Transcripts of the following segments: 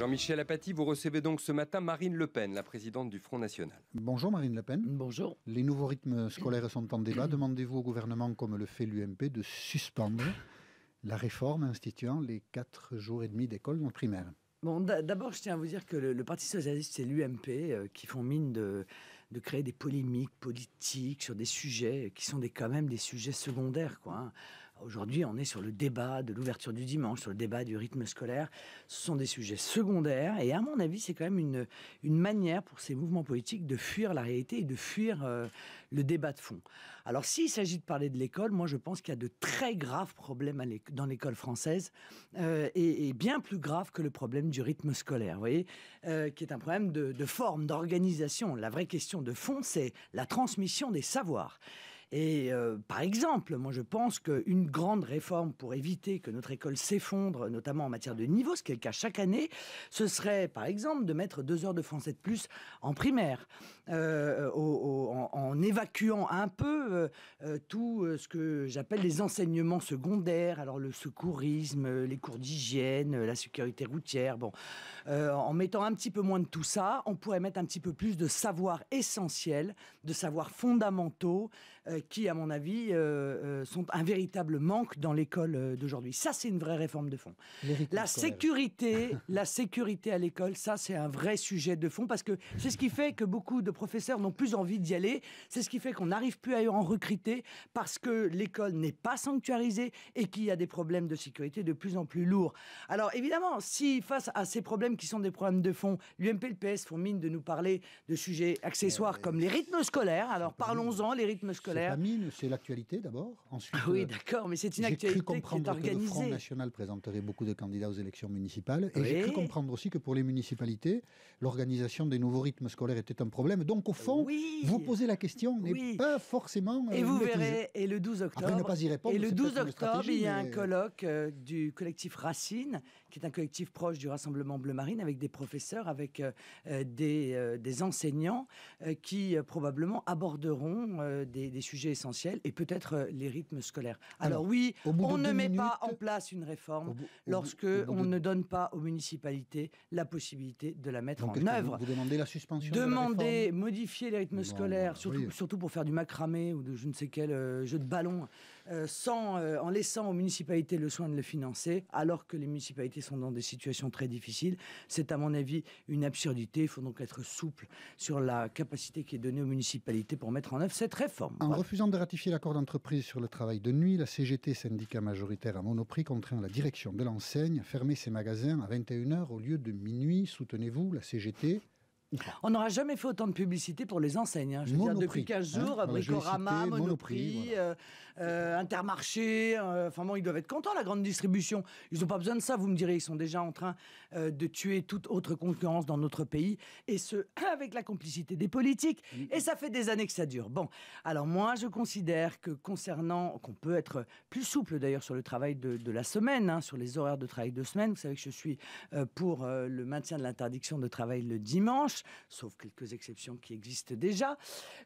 Jean-Michel Apathy, vous recevez donc ce matin Marine Le Pen, la présidente du Front National. Bonjour Marine Le Pen. Bonjour. Les nouveaux rythmes scolaires sont en débat. Demandez-vous au gouvernement, comme le fait l'UMP, de suspendre la réforme instituant les 4 jours et demi d'école le primaire. Bon, d'abord, je tiens à vous dire que le, Parti socialiste et l'UMP euh, qui font mine de, créer des polémiques politiques sur des sujets qui sont des, quand même des sujets secondaires. Quoi, hein. Aujourd'hui, on est sur le débat de l'ouverture du dimanche, sur le débat du rythme scolaire. Ce sont des sujets secondaires et à mon avis, c'est quand même une, une manière pour ces mouvements politiques de fuir la réalité et de fuir euh, le débat de fond. Alors s'il s'agit de parler de l'école, moi je pense qu'il y a de très graves problèmes dans l'école française euh, et, bien plus graves que le problème du rythme scolaire, vous voyez, euh, qui est un problème de, de forme, d'organisation. La vraie question de fond, c'est la transmission des savoirs. Et euh, par exemple, moi je pense qu'une grande réforme pour éviter que notre école s'effondre, notamment en matière de niveau, ce qui est le cas chaque année, ce serait par exemple de mettre deux heures de français de plus en primaire, euh, en, évacuant un peu euh, tout ce que j'appelle les enseignements secondaires, alors le secourisme, les cours d'hygiène, la sécurité routière. Bon, en mettant un petit peu moins de tout ça, on pourrait mettre un petit peu plus de savoir essentiel, de savoir fondamentaux euh, qui, à mon avis, euh, euh, sont un véritable manque dans l'école d'aujourd'hui. Ça, c'est une vraie réforme de fond. La sécurité, la sécurité à l'école, ça, c'est un vrai sujet de fond parce que c'est ce qui fait que beaucoup de professeurs n'ont plus envie d'y aller. C'est ce qui fait qu'on n'arrive plus à en recruter parce que l'école n'est pas sanctuarisée et qu'il y a des problèmes de sécurité de plus en plus lourds. Alors, évidemment, si face à ces problèmes qui sont des problèmes de fond, l'UMP et le PS font mine de nous parler de sujets accessoires comme les rythmes scolaires. Alors, parlons-en, les rythmes scolaires mine, C'est l'actualité d'abord. Ensuite, ah oui, d'accord, mais c'est une actualité cru qui est organisée. Que le Front National présenterait beaucoup de candidats aux élections municipales. Et j'ai cru comprendre aussi que pour les municipalités, l'organisation des nouveaux rythmes scolaires était un problème. Donc au fond, vous posez la question, mais pas forcément. Euh, et vous verrez, et le 12 octobre. ne pas y et le 12 octobre, il y a un colloque euh, du collectif Racine, qui est un collectif proche du Rassemblement Bleu Marine, avec des professeurs, avec euh, des, enseignants qui probablement aborderont des sujets essentiels et peut-être euh, les rythmes scolaires. Alors, oui, on ne met pas en place une réforme lorsque on ne donne pas aux municipalités la possibilité de la mettre en œuvre. Vous, demandez la suspension demander modifier les rythmes scolaires, bah, surtout, surtout, pour faire du macramé ou de je ne sais quel euh, jeu de ballon, euh, sans, en laissant aux municipalités le soin de le financer, alors que les municipalités sont dans des situations très difficiles. C'est à mon avis une absurdité. Il faut donc être souple sur la capacité qui est donnée aux municipalités pour mettre en œuvre cette réforme. En refusant de ratifier l'accord d'entreprise sur le travail de nuit, la CGT, syndicat majoritaire à Monoprix, contraint la direction de l'enseigne à fermer ses magasins à 21h au lieu de minuit. Soutenez-vous la CGT on n'aura jamais fait autant de publicité pour les enseignes. Hein. Je veux dire, depuis 15 hein jours, Bricorama, Monoprix, euh, euh, Intermarché, euh, enfin bon, ils doivent être contents, la grande distribution. Ils n'ont pas besoin de ça, vous me direz, ils sont déjà en train de tuer toute autre concurrence dans notre pays, et ce, avec la complicité des politiques. Mm. Et ça fait des années que ça dure. Bon, alors moi, je considère que concernant, qu'on peut être plus souple d'ailleurs sur le travail de, la semaine, hein, sur les horaires de travail de semaine, vous savez que je suis pour le maintien de l'interdiction de travail le dimanche sauf quelques exceptions qui existent déjà.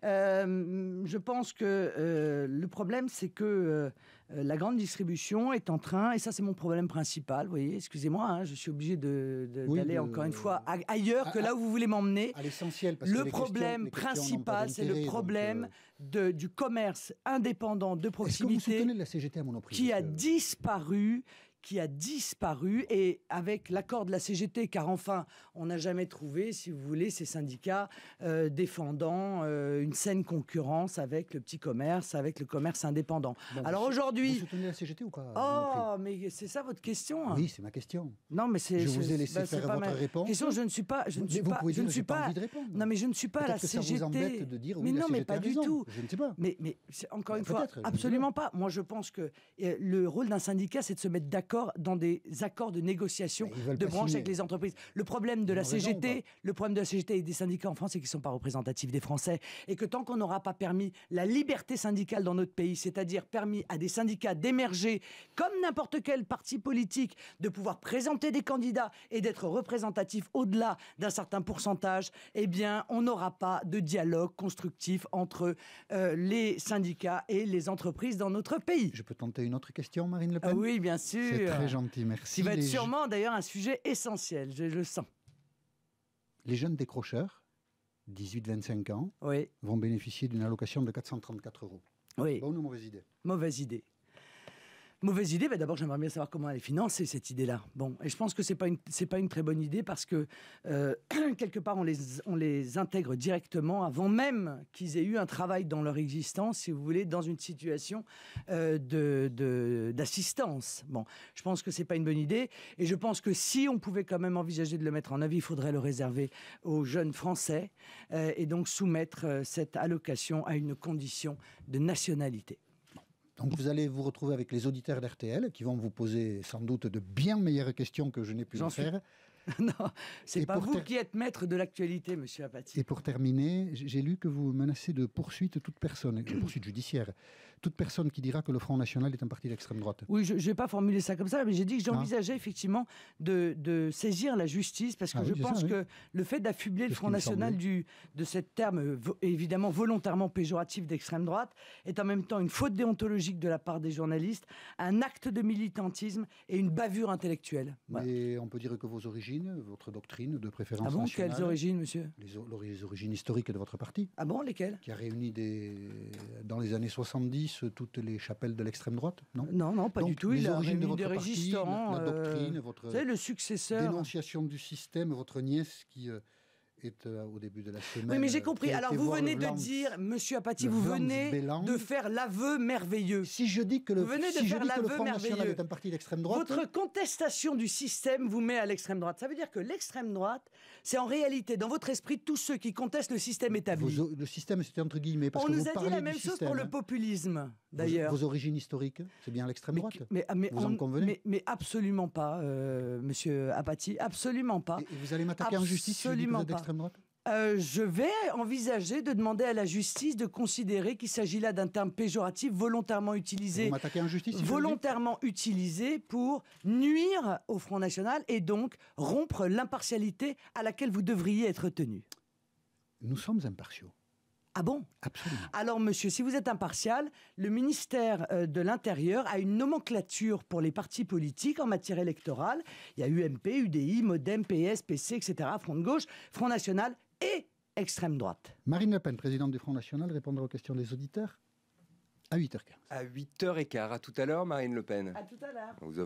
Euh, je pense que euh, le problème, c'est que euh, la grande distribution est en train, et ça c'est mon problème principal, vous voyez, excusez-moi, hein, je suis obligé d'aller de, encore une fois ailleurs que là où vous voulez m'emmener. l'essentiel, le problème principal, c'est le problème du commerce indépendant de proximité qui a disparu, qui a disparu et avec l'accord de la CGT, car enfin, on n'a jamais trouvé, si vous voulez, ces syndicats euh, défendant euh, une saine concurrence avec le petit commerce, avec le commerce indépendant. Alors aujourd'hui... Oh, mais c'est ça votre question hein Oui, c'est ma question. Non, mais c'est... Je vous ai laissé bah, faire votre réponse. Question, je ne suis pas... Je ne suis pas, je ne suis pas, envie de répondre. Non, mais je ne suis pas la CGT. de dire, mais non, mais pas du tout. Je ne sais pas. Mais, mais encore une fois, absolument pas. Moi, je pense que euh, le rôle d'un syndicat, c'est de se mettre d'accord dans des accords de négociation bah, de branche avec les entreprises. Le problème de la CGT, le problème de la CGT et des syndicats en France, c'est qu'ils ne sont pas représentatifs des Français. Et que tant qu'on n'aura pas permis la liberté syndicale dans notre pays, c'est-à-dire permis à des syndicats d'émerger, comme n'importe quel parti politique, de pouvoir présenter des candidats et d'être représentatifs au-delà d'un certain pourcentage, eh bien, on n'aura pas de dialogue constructif entre euh, les syndicats et les entreprises dans notre pays. Je peux tenter une autre question, Marine Le Pen ah Oui, bien sûr. Très gentil, merci. Qui va être sûrement d'ailleurs un sujet essentiel, je le sens. Les jeunes décrocheurs, 18-25 ans, vont bénéficier d'une allocation de 434 euros. Oui. Bonne ou mauvaise idée Mauvaise idée. Mauvaise idée, ben, d'abord j'aimerais bien savoir comment elle est financée cette idée-là. Bon, et je pense que c'est pas pas une très bonne idée parce que euh, quelque part on les intègre directement avant même qu'ils aient eu un travail dans leur existence, si vous voulez, dans une situation euh, d'assistance. Bon, je pense que ce n'est pas une bonne idée et je pense que si on pouvait quand même envisager de le mettre en avis, il faudrait le réserver aux jeunes français euh, et donc soumettre cette allocation à une condition de nationalité. Donc vous allez vous retrouver avec les auditeurs d'RTL qui vont vous poser sans doute de bien meilleures questions que je n'ai pu en faire. non, c'est pas vous qui êtes maître de l'actualité, monsieur Apathy. Et pour terminer, j'ai lu que vous menacez de poursuite toute personne, de poursuite judiciaire, toute personne qui dira que le Front National est un parti d'extrême droite. Oui, je n'ai pas formulé ça comme ça, mais j'ai dit que j'envisageais ah. effectivement de, saisir la justice, parce que ah je pense que le fait d'affubler le Front National du, de ce terme évidemment volontairement péjoratif d'extrême droite est en même temps une faute déontologique de la part des journalistes, un acte de militantisme et une bavure intellectuelle. Et on peut dire que vos origines votre doctrine de préférence Ah bon Quelles origines, monsieur les, origines historiques de votre parti. Ah bon Lesquelles Qui a réuni des, dans les années 70 toutes les chapelles de l'extrême droite, non Non, non, pas du tout. Les il origines a de votre des parti, la, doctrine, euh, votre le successeur. dénonciation du système, votre nièce qui... Euh, euh, au début de la semaine. Oui, mais j'ai euh, compris. Alors, vous venez de dire, monsieur Apathy, vous venez de faire l'aveu merveilleux. Si je dis que le, vous venez National est un parti d'extrême droite. Votre contestation du système vous met à l'extrême droite. Ça veut dire que l'extrême droite, c'est en réalité, dans votre esprit, tous ceux qui contestent le système établi. le système, c'était entre guillemets. Parce On nous vous a dit la même chose pour le populisme d'ailleurs. Vos, origines historiques, c'est bien l'extrême droite. Mais, ah, mais, vous convenez mais, absolument pas, euh, monsieur Apathy, absolument pas. vous allez m'attaquer en justice si d'extrême droite euh, je vais envisager de demander à la justice de considérer qu'il s'agit là d'un terme péjoratif volontairement utilisé, justice, volontairement utilisé pour nuire au Front National et donc rompre l'impartialité à laquelle vous devriez être tenu. Nous sommes impartiaux. Ah bon Absolument. Alors, monsieur, si vous êtes impartial, le ministère euh, de l'Intérieur a une nomenclature pour les partis politiques en matière électorale. Il y a UMP, UDI, Modem, PS, PC, etc., Front de gauche, Front national et extrême droite. Marine Le Pen, présidente du Front national, répondra aux questions des auditeurs à 8h15. À 8h15, à tout à l'heure, Marine Le Pen. À tout à l'heure.